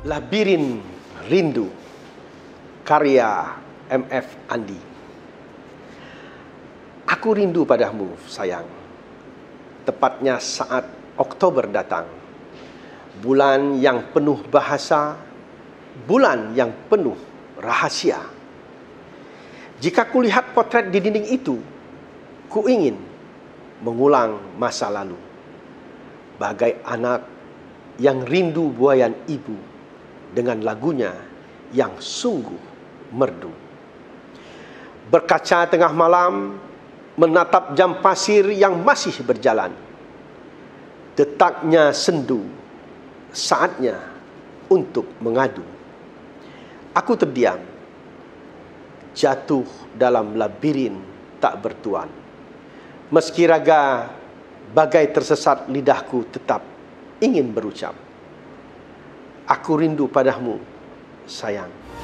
Labirin Rindu karya MF Andi Aku rindu padamu sayang tepatnya saat Oktober datang bulan yang penuh bahasa bulan yang penuh rahasia Jika kulihat potret di dinding itu ku ingin mengulang masa lalu bagai anak yang rindu buayan ibu dengan lagunya yang sungguh merdu. Berkaca tengah malam, menatap jam pasir yang masih berjalan. Detaknya sendu, saatnya untuk mengadu. Aku terdiam, jatuh dalam labirin tak bertuan. Meski raga bagai tersesat lidahku tetap ingin berucap. Aku rindu padamu, sayang.